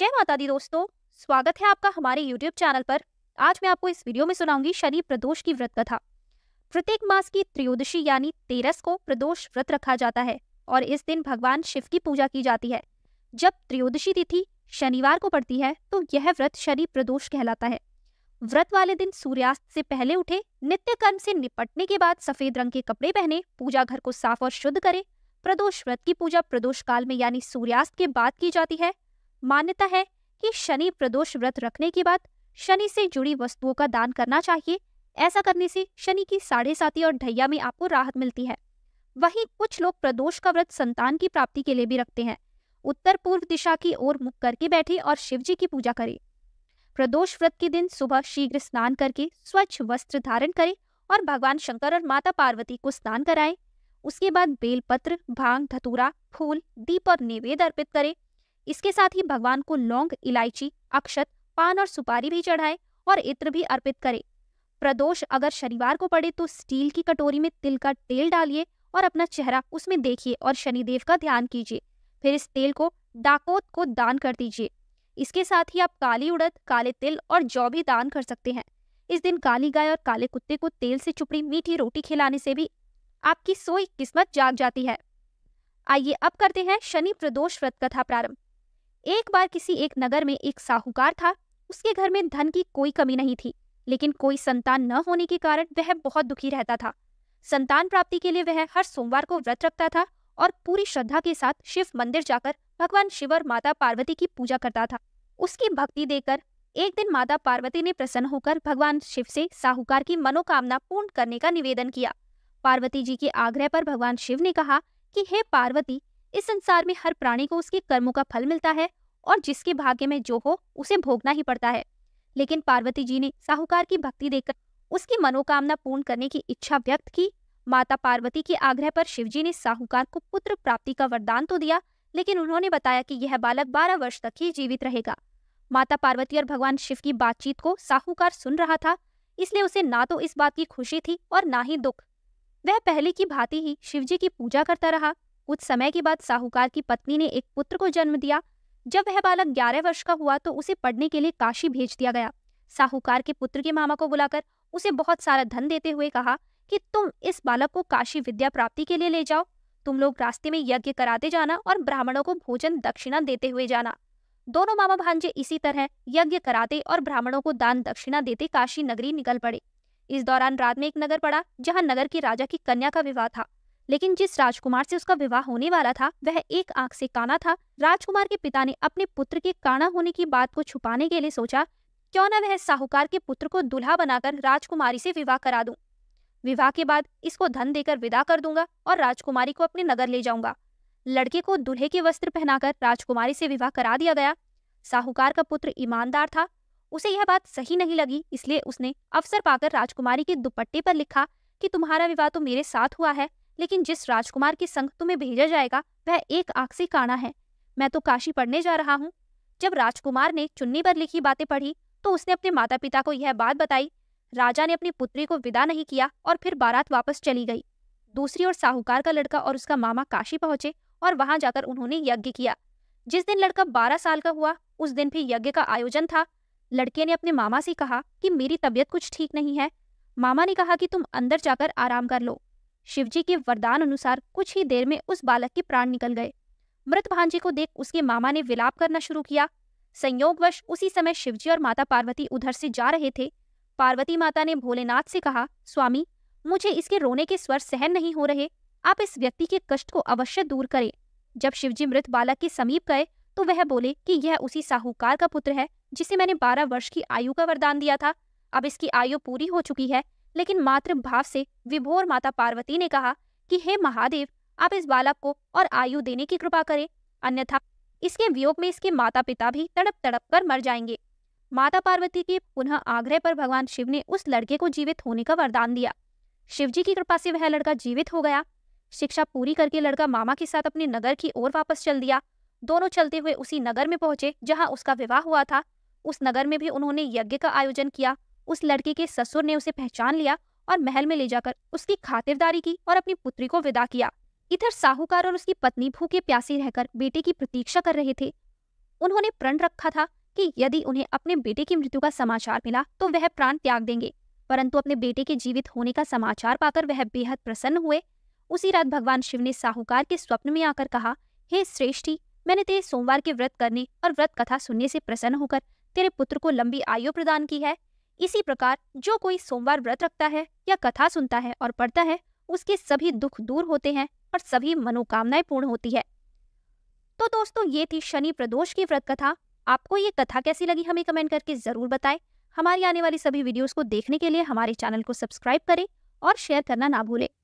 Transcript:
जय माता दी दोस्तों स्वागत है आपका हमारे YouTube चैनल पर आज मैं आपको इस वीडियो में सुनाऊंगी शनि प्रदोष की व्रत कथा प्रत्येक मास की त्रयोदशी यानी तेरस को प्रदोष व्रत रखा जाता है और इस दिन भगवान शिव की पूजा की जाती है जब त्रयोदशी तिथि शनिवार को पड़ती है तो यह व्रत शनि प्रदोष कहलाता है व्रत वाले दिन सूर्यास्त से पहले उठे नित्य कर्म से निपटने के बाद सफेद रंग के कपड़े पहने पूजा घर को साफ और शुद्ध करें प्रदोष व्रत की पूजा प्रदोष काल में यानी सूर्यास्त के बाद की जाती है मान्यता है कि शनि प्रदोष व्रत रखने के बाद शनि से जुड़ी वस्तुओं का दान करना चाहिए ऐसा करने से शनि की साढ़े साथी और ढैया में आपको राहत मिलती है वहीं कुछ लोग प्रदोष का व्रत संतान की प्राप्ति के लिए भी रखते हैं उत्तर पूर्व दिशा की ओर मुख करके बैठे और शिव जी की पूजा करें प्रदोष व्रत के दिन सुबह शीघ्र स्नान करके स्वच्छ वस्त्र धारण करें और भगवान शंकर और माता पार्वती को स्नान कराएं उसके बाद बेलपत्र भांग धतूरा फूल दीप और निवेद अर्पित करें इसके साथ ही भगवान को लौंग इलायची अक्षत पान और सुपारी भी चढ़ाए और इत्र भी अर्पित करे प्रदोष अगर शनिवार को पड़े तो स्टील की कटोरी में तिल का तेल डालिए और अपना चेहरा उसमें देखिए और शनिदेव का ध्यान कीजिए फिर इस तेल को डाकोत को दान कर दीजिए इसके साथ ही आप काली उड़द काले तिल और जौ भी दान कर सकते हैं इस दिन काली गाय और काले कुत्ते को तेल से चुपड़ी मीठी रोटी खिलाने से भी आपकी सोई किस्मत जाग जाती है आइए अब करते हैं शनि प्रदोष व्रत कथा प्रारंभ एक बार किसी एक नगर में एक साहूकार था उसके घर में धन की कोई कमी नहीं थी लेकिन कोई संतान न होने के कारण वह बहुत दुखी रहता था संतान प्राप्ति के लिए वह हर सोमवार को व्रत रखता था और पूरी श्रद्धा के साथ शिव मंदिर जाकर भगवान शिव और माता पार्वती की पूजा करता था उसकी भक्ति देकर एक दिन माता पार्वती ने प्रसन्न होकर भगवान शिव से साहूकार की मनोकामना पूर्ण करने का निवेदन किया पार्वती जी के आग्रह पर भगवान शिव ने कहा कि हे पार्वती इस संसार में हर प्राणी को उसके कर्मों का फल मिलता है और जिसके भाग्य में जो हो उसे भोगना ही पड़ता है लेकिन पार्वती जी ने साहूकार की भक्ति देखकर उसकी मनोकामना पूर्ण करने की इच्छा व्यक्त की माता पार्वती के आग्रह पर शिवजी ने साहूकार को पुत्र प्राप्ति का वरदान तो दिया लेकिन उन्होंने बताया कि यह बालक बारह वर्ष तक ही जीवित रहेगा माता पार्वती और भगवान शिव की बातचीत को साहूकार सुन रहा था इसलिए उसे ना तो इस बात की खुशी थी और ना ही दुख वह पहले की भांति ही शिवजी की पूजा करता रहा कुछ समय के बाद साहूकार की पत्नी ने एक पुत्र को जन्म दिया जब वह बालक ग्यारह वर्ष का हुआ तो उसे पढ़ने के लिए काशी भेज दिया गया साहूकार के पुत्र के मामा को बुलाकर उसे बहुत सारा धन देते हुए कहा कि तुम इस बालक को काशी विद्या प्राप्ति के लिए ले जाओ तुम लोग रास्ते में यज्ञ कराते जाना और ब्राह्मणों को भोजन दक्षिणा देते हुए जाना दोनों मामा भांजे इसी तरह यज्ञ कराते और ब्राह्मणों को दान दक्षिणा देते काशी नगरी निकल पड़े इस दौरान रात में एक नगर पड़ा जहां नगर के राजा की कन्या का विवाह था लेकिन जिस राजकुमार से उसका विवाह होने वाला था वह एक आंख से काना था राजकुमार के पिता ने अपने पुत्र के काना होने की बात को छुपाने के लिए सोचा क्यों न वह साहूकार के पुत्र को दुल्हा बनाकर राजकुमारी से विवाह करा दूं विवाह के बाद इसको धन देकर विदा कर दूंगा और राजकुमारी को अपने नगर ले जाऊंगा लड़के को दूल्हे के वस्त्र पहनाकर राजकुमारी से विवाह करा दिया गया साहूकार का पुत्र ईमानदार था उसे यह बात सही नहीं लगी इसलिए उसने अवसर पाकर राजकुमारी के दुपट्टे पर लिखा कि तुम्हारा विवाह तो मेरे साथ हुआ है लेकिन जिस राजकुमार के संग तुम्हें भेजा जाएगा वह एक आंख से काना है मैं तो काशी पढ़ने जा रहा हूँ जब राजकुमार ने चुन्नी पर लिखी बातें पढ़ी तो उसने अपने माता पिता को यह बात बताई राजा ने अपनी पुत्री को विदा नहीं किया और फिर बारात वापस चली गई दूसरी ओर साहूकार का लड़का और उसका मामा काशी पहुंचे और वहां जाकर उन्होंने यज्ञ किया जिस दिन लड़का बारह साल का हुआ उस दिन भी यज्ञ का आयोजन था लड़के ने अपने मामा से कहा कि मेरी तबीयत कुछ ठीक नहीं है मामा ने कहा कि तुम अंदर जाकर आराम कर लो शिवजी के वरदान अनुसार कुछ ही देर में उस बालक के प्राण निकल गए मृत भांजे को देख उसके मामा ने विलाप करना शुरू किया संयोगवश उसी समय शिवजी और माता पार्वती उधर से जा रहे थे पार्वती माता ने भोलेनाथ से कहा स्वामी मुझे इसके रोने के स्वर सहन नहीं हो रहे आप इस व्यक्ति के कष्ट को अवश्य दूर करें जब शिवजी मृत बालक के समीप गए तो वह बोले कि यह उसी साहूकार का पुत्र है जिसे मैंने बारह वर्ष की आयु का वरदान दिया था अब इसकी आयु पूरी हो चुकी है लेकिन मातृभाव से विभोर माता पार्वती ने कहा कि हे महादेव आप इस बालक को और आयु देने की कृपा करें अन्यथा इसके वियोग में इसके माता पिता भी तड़प तड़प कर मर जाएंगे माता पार्वती के पुनः आग्रह पर भगवान शिव ने उस लड़के को जीवित होने का वरदान दिया शिवजी की कृपा से वह लड़का जीवित हो गया शिक्षा पूरी करके लड़का मामा के साथ अपने नगर की ओर वापस चल दिया दोनों चलते हुए उसी नगर में पहुंचे जहां उसका विवाह हुआ था उस नगर में भी उन्होंने यज्ञ का आयोजन किया उस लड़के के ससुर ने उसे पहचान लिया और महल में ले जाकर उसकी खातिरदारी की और अपनी पुत्री को विदा किया इधर साहूकार और उसकी पत्नी भूखे प्यासे रहकर बेटे की प्रतीक्षा कर रहे थे उन्होंने प्रण रखा था कि यदि उन्हें अपने बेटे की मृत्यु का समाचार मिला तो वह प्राण त्याग देंगे परंतु अपने बेटे के जीवित होने का समाचार पाकर वह बेहद प्रसन्न हुए उसी रात भगवान शिव ने साहूकार के स्वप्न में आकर कहा हे श्रेष्ठी मैंने तेरे सोमवार के व्रत करने और व्रत कथा सुनने से प्रसन्न होकर तेरे पुत्र को लंबी आयु प्रदान की है इसी प्रकार जो कोई सोमवार व्रत रखता है या कथा सुनता है और पढ़ता है उसके सभी दुख दूर होते हैं और सभी मनोकामनाएं पूर्ण होती है तो दोस्तों ये थी शनि प्रदोष की व्रत कथा आपको ये कथा कैसी लगी हमें कमेंट करके जरूर बताएं हमारी आने वाली सभी वीडियोस को देखने के लिए हमारे चैनल को सब्सक्राइब करें और शेयर करना ना भूलें